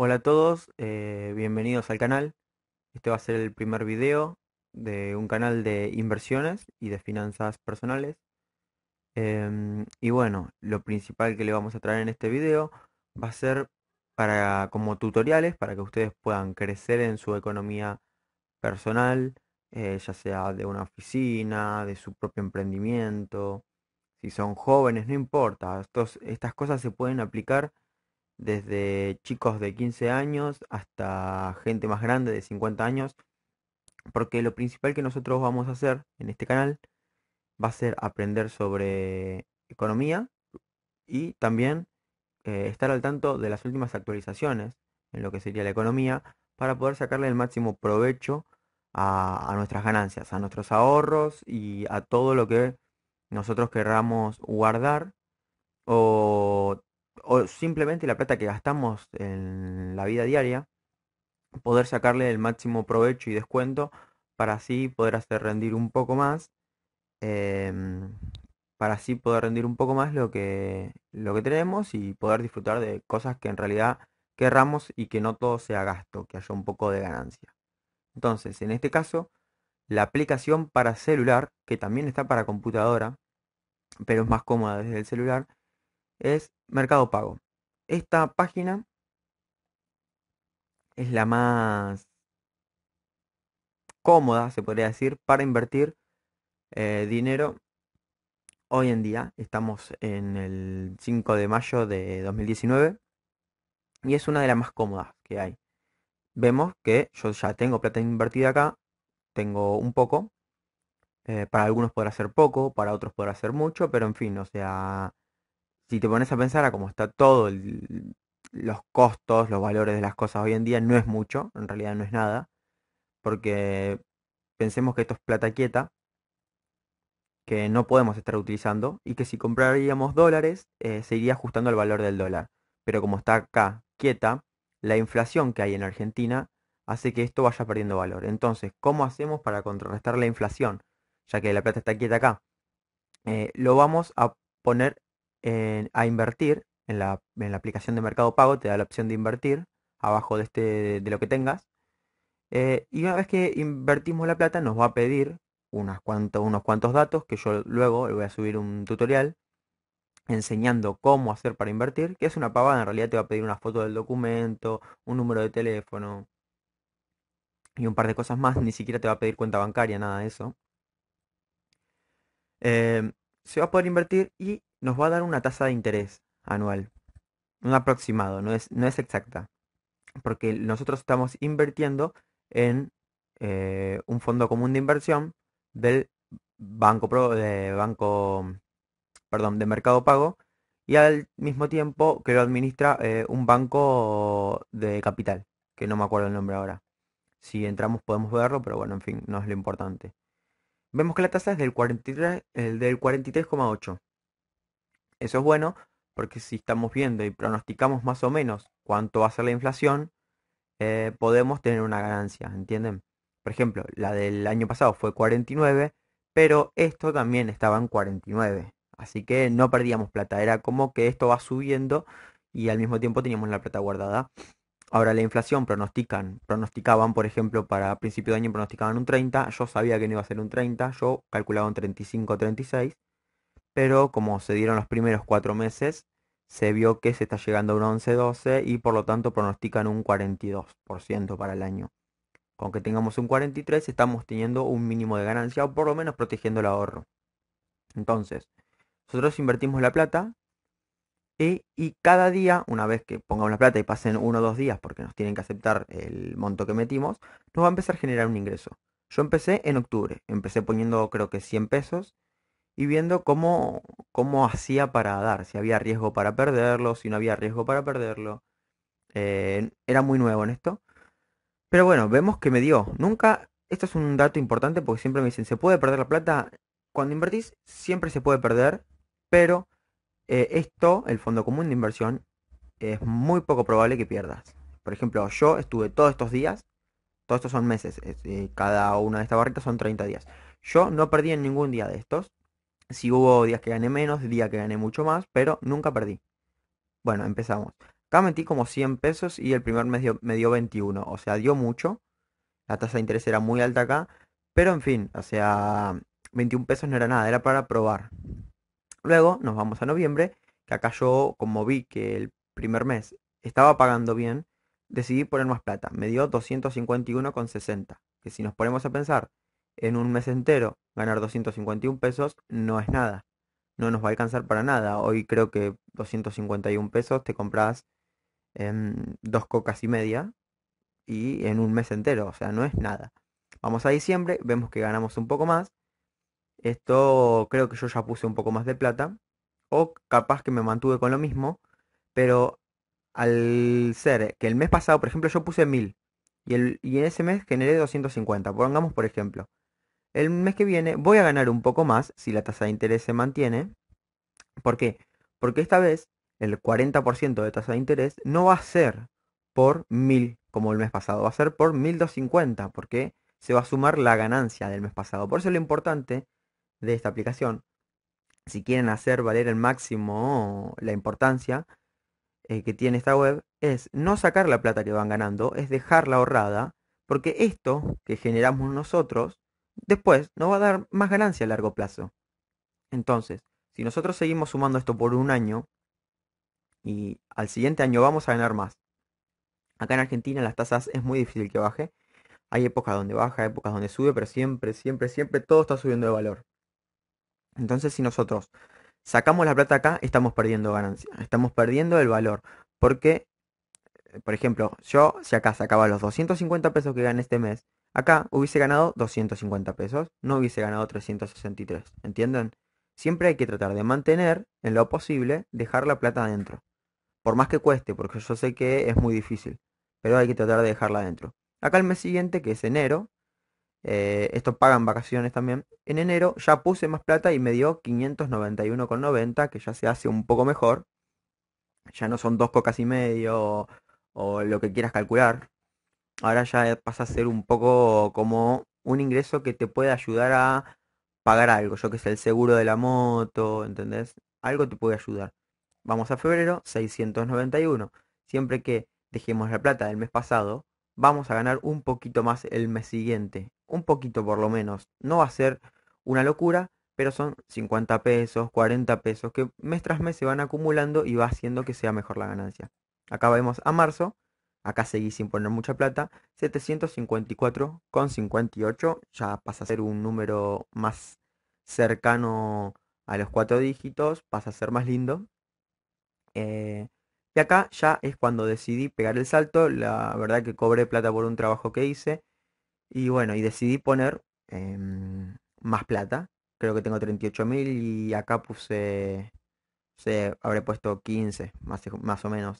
Hola a todos, eh, bienvenidos al canal. Este va a ser el primer video de un canal de inversiones y de finanzas personales. Em, y bueno, lo principal que le vamos a traer en este video va a ser para, como tutoriales para que ustedes puedan crecer en su economía personal, eh, ya sea de una oficina, de su propio emprendimiento, si son jóvenes, no importa. estas cosas se pueden aplicar desde chicos de 15 años hasta gente más grande de 50 años, porque lo principal que nosotros vamos a hacer en este canal va a ser aprender sobre economía y también eh, estar al tanto de las últimas actualizaciones en lo que sería la economía para poder sacarle el máximo provecho a, a nuestras ganancias, a nuestros ahorros y a todo lo que nosotros querramos guardar o o simplemente la plata que gastamos en la vida diaria, poder sacarle el máximo provecho y descuento para así poder hacer rendir un poco más, em, para así poder rendir un poco más lo que, lo que tenemos y poder disfrutar de cosas que en realidad querramos y que no todo sea gasto, que haya un poco de ganancia. Entonces, en este caso, la aplicación para celular, que también está para computadora, pero es más cómoda desde el celular, es Mercado Pago. Esta página es la más cómoda, se podría decir, para invertir eh, dinero. Hoy en día estamos en el 5 de mayo de 2019 y es una de las más cómodas que hay. Vemos que yo ya tengo plata invertida acá, tengo un poco. Eh, para algunos podrá ser poco, para otros podrá ser mucho, pero en fin, o sea, si te pones a pensar a cómo está todo, los costos, los valores de las cosas hoy en día, no es mucho, en realidad no es nada, porque pensemos que esto es plata quieta, que no podemos estar utilizando, y que si compraríamos dólares, eh, se iría ajustando al valor del dólar. Pero como está acá quieta, la inflación que hay en Argentina hace que esto vaya perdiendo valor. Entonces, ¿cómo hacemos para contrarrestar la inflación? Ya que la plata está quieta acá. Eh, lo vamos a poner a invertir, en la, en la, aplicación de Mercado Pago te da la opción de invertir abajo de, este, de lo que tengas. Eh, y una vez que invertimos la plata nos va a pedir unas unos cuantos datos que yo luego le voy a subir un tutorial enseñando cómo hacer para invertir, que es una pavada, en realidad te va a pedir una foto del documento, un número de teléfono y un par de cosas más, ni siquiera te va a pedir cuenta bancaria, nada de eso. Em, se va a poder invertir y nos va a dar una tasa de interés anual. Un aproximado, no es, no es exacta. Porque nosotros estamos invirtiendo en eh, un fondo común de inversión del banco pro, de banco perdón de mercado pago y al mismo tiempo que lo administra eh, un banco de capital que no me acuerdo el nombre ahora si entramos podemos verlo pero bueno en fin no es lo importante vemos que la tasa es del 43 el del 43,8 eso es bueno porque si estamos viendo y pronosticamos más o menos cuánto va a ser la inflación, eh, podemos tener una ganancia, ¿entienden? Por ejemplo, la del año pasado fue 49, pero esto también estaba en 49. Así que no perdíamos plata, era como que esto va subiendo y al mismo tiempo teníamos la plata guardada. Ahora la inflación pronostican, pronosticaban, por ejemplo, para principio de año pronosticaban un 30, yo sabía que no iba a ser un 30, yo calculaba un 35, 36 pero como se dieron los primeros cuatro meses, se vio que se está llegando a un 11-12 y por lo tanto pronostican un 42% para el año. Con que tengamos un 43 estamos teniendo un mínimo de ganancia o por lo menos protegiendo el ahorro. Entonces, nosotros invertimos la plata eh, y, cada día, una vez que pongamos la plata y pasen uno o dos días porque nos tienen que aceptar el monto que metimos, nos va a empezar a generar un ingreso. Yo empecé en octubre, empecé poniendo creo que 100 pesos y viendo cómo, cómo hacía para dar, si había riesgo para perderlo, si no había riesgo para perderlo. Eh, era muy nuevo en esto. Pero bueno, vemos que me dio. Nunca, esto es un dato importante porque siempre me dicen, ¿se puede perder la plata? Cuando invertís siempre se puede perder, pero eh, esto, el fondo común de inversión, es muy poco probable que pierdas. Por ejemplo, yo estuve todos estos días, todos estos son meses, eh, cada una de estas barritas son 30 días. Yo no perdí en ningún día de estos. Si hubo días que gané menos, días que gané mucho más, pero nunca perdí. Bueno, empezamos. Acá metí como 100 pesos y el primer mes me dio 21, o sea, dio mucho. La tasa de interés era muy alta acá, pero en fin, o sea, 21 pesos no era nada, era para probar. Luego nos vamos a noviembre, que acá yo, como vi que el primer mes estaba pagando bien, decidí poner más plata. Me dio 251,60, que si nos ponemos a pensar en un mes entero ganar 251 pesos no es nada. No nos va a alcanzar para nada. Hoy creo que 251 pesos te compras en em, dos cocas y media y en un mes entero. O sea, no es nada. Vamos a diciembre, vemos que ganamos un poco más. Esto creo que yo ya puse un poco más de plata. O capaz que me mantuve con lo mismo. Pero al ser que el mes pasado, por ejemplo, yo puse mil Y, el, y en ese mes generé 250. Pongamos por ejemplo el mes que viene voy a ganar un poco más si la tasa de interés se mantiene. ¿Por qué? Porque esta vez el 40% de tasa de interés no va a ser por 1000 como el mes pasado, va a ser por 1250 porque se va a sumar la ganancia del mes pasado. Por eso lo importante de esta aplicación, si quieren hacer valer el máximo la importancia eh, que tiene esta web, es no sacar la plata que van ganando, es dejarla ahorrada, porque esto que generamos nosotros después no va a dar más ganancia a largo plazo. Entonces, si nosotros seguimos sumando esto por un año y al siguiente año vamos a ganar más. Acá en Argentina las tasas es muy difícil que baje. Hay épocas donde baja, épocas donde sube, pero siempre, siempre, siempre todo está subiendo de valor. Entonces, si nosotros sacamos la plata acá, estamos perdiendo ganancia, estamos perdiendo el valor. Porque, por ejemplo, yo si acá sacaba los 250 pesos que gané este mes Acá hubiese ganado 250 pesos, no hubiese ganado 363, ¿entienden? Siempre hay que tratar de mantener, en lo posible, dejar la plata adentro. Por más que cueste, porque yo sé que es muy difícil, pero hay que tratar de dejarla adentro. Acá el mes siguiente, que es enero, eh, esto pagan vacaciones también, en enero ya puse más plata y me dio 591,90, que ya se hace un poco mejor. Ya no son dos cocas y medio o lo que quieras calcular, ahora ya eh, pasa a ser un poco como un ingreso que te puede ayudar a pagar algo, yo que sé, el seguro de la moto, ¿entendés? Algo te puede ayudar. Vamos a febrero, 691. Siempre que dejemos la plata del mes pasado, vamos a ganar un poquito más el mes siguiente. Un poquito por lo menos. No va a ser una locura, pero son 50 pesos, 40 pesos, que mes tras mes se van acumulando y va haciendo que sea mejor la ganancia. Acá vemos a marzo, acá seguí sin poner mucha plata, 754,58 ya pasa a ser un número más cercano a los cuatro dígitos, pasa a ser más lindo. Eh, y acá ya es cuando decidí pegar el salto, la verdad que cobré plata por un trabajo que hice y bueno, y decidí poner em, más plata, creo que tengo 38.000 y acá puse, se habré puesto 15 más, más o menos.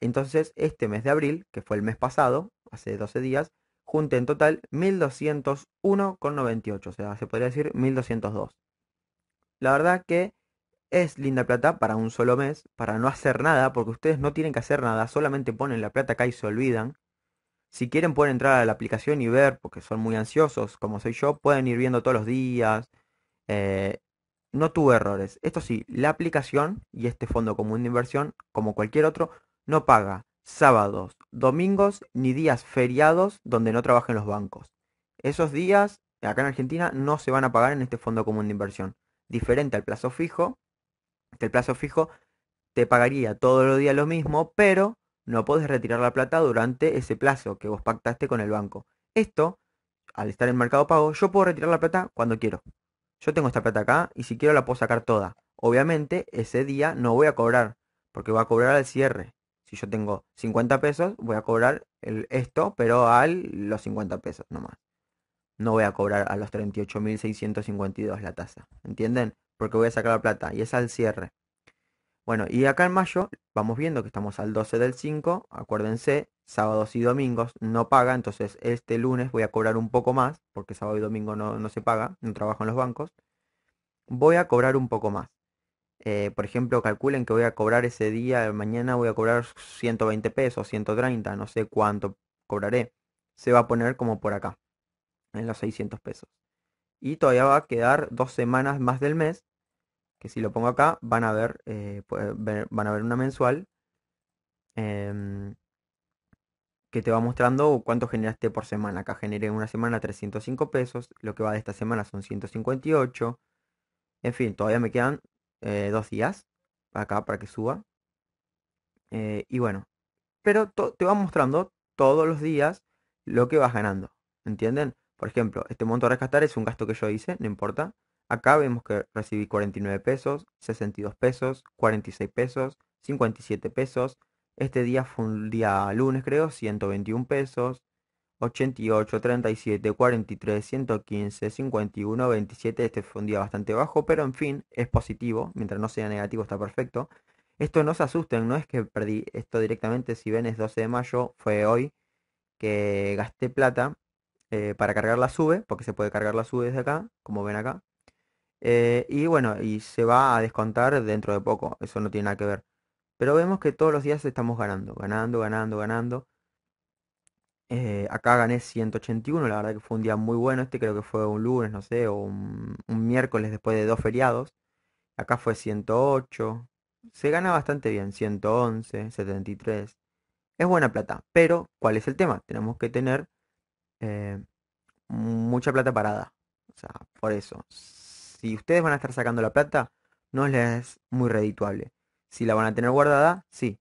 Entonces, este mes de abril, que fue el mes pasado, hace 12 días, junté en total 1201,98, o sea, se podría decir 1202. La verdad que es linda plata para un solo mes, para no hacer nada, porque ustedes no tienen que hacer nada, solamente ponen la plata acá y se olvidan. Si quieren pueden entrar a la aplicación y ver, porque son muy ansiosos, como soy yo, pueden ir viendo todos los días. Eh, no tuve errores. Esto sí, la aplicación y este fondo común de inversión, como cualquier otro, no paga sábados, domingos ni días feriados donde no trabajen los bancos. Esos días acá en Argentina no se van a pagar en este fondo común de inversión. Diferente al plazo fijo, el plazo fijo te pagaría todos los días lo mismo, pero no podés retirar la plata durante ese plazo que vos pactaste con el banco. Esto, al estar en mercado pago, yo puedo retirar la plata cuando quiero. Yo tengo esta plata acá y si quiero la puedo sacar toda. Obviamente ese día no voy a cobrar, porque voy a cobrar al cierre si yo tengo 50 pesos, voy a cobrar el, esto, pero a los 50 pesos nomás. No voy a cobrar a los 38.652 la tasa. ¿Entienden? Porque voy a sacar la plata y es al cierre. Bueno, y acá en mayo vamos viendo que estamos al 12 del 5. Acuérdense, sábados y domingos no paga. Entonces este lunes voy a cobrar un poco más, porque sábado y domingo no, no se paga, no trabajo en los bancos. Voy a cobrar un poco más. Eh, por ejemplo, calculen que voy a cobrar ese día, mañana voy a cobrar 120 pesos, 130, no sé cuánto cobraré. Se va a poner como por acá, en los 600 pesos. Y todavía va a quedar dos semanas más del mes, que si lo pongo acá, van a ver, eh, pues, van a ver una mensual em, que te va mostrando cuánto generaste por semana. Acá generé una semana 305 pesos, lo que va de esta semana son 158. En fin, todavía me quedan eh, dos días acá para que suba. Eh, y bueno, pero te va mostrando todos los días lo que vas ganando. ¿Entienden? Por ejemplo, este monto a rescatar es un gasto que yo hice, no importa. Acá vemos que recibí 49 pesos, 62 pesos, 46 pesos, 57 pesos. Este día fue un día lunes, creo, 121 pesos, 88, 37, 43, 115, 51, 27. Este fue un día bastante bajo, pero en fin, es positivo. Mientras no sea negativo está perfecto. Esto no se asusten, no es que perdí esto directamente. Si ven es 12 de mayo, fue hoy que gasté plata eh, para cargar la sube, porque se puede cargar la sube desde acá, como ven acá. Eh, y bueno, y se va a descontar dentro de poco, eso no tiene nada que ver. Pero vemos que todos los días estamos ganando, ganando, ganando, ganando. Eh, acá gané 181, la verdad que fue un día muy bueno. Este creo que fue un lunes, no sé, o un, miércoles después de dos feriados. Acá fue 108. Se gana bastante bien, 111, 73. Es buena plata, pero ¿cuál es el tema? Tenemos que tener eh, mucha plata parada. O sea, por eso. Si ustedes van a estar sacando la plata, no les es muy redituable. Si la van a tener guardada, sí.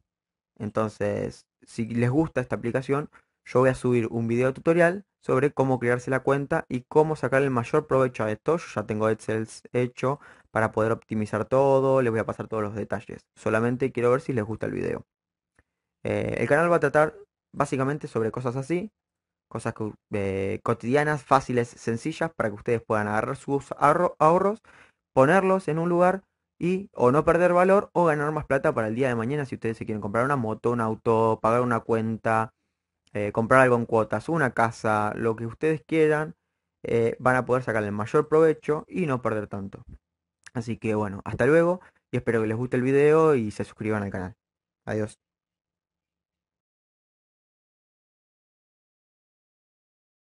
Entonces, si les gusta esta aplicación, yo voy a subir un video tutorial sobre cómo crearse la cuenta y cómo sacar el mayor provecho a esto. Yo ya tengo Excel hecho para poder optimizar todo, les voy a pasar todos los detalles. Solamente quiero ver si les gusta el video. Eh, el canal va a tratar básicamente sobre cosas así, cosas eh, cotidianas, fáciles, sencillas, para que ustedes puedan agarrar sus ahorros, ponerlos en un lugar y o no perder valor o ganar más plata para el día de mañana si ustedes se quieren comprar una moto, un auto, pagar una cuenta, eh, comprar algo en cuotas, una casa, lo que ustedes quieran, eh, van a poder sacar el mayor provecho y no perder tanto. Así que bueno, hasta luego y espero que les guste el video y se suscriban al canal. Adiós.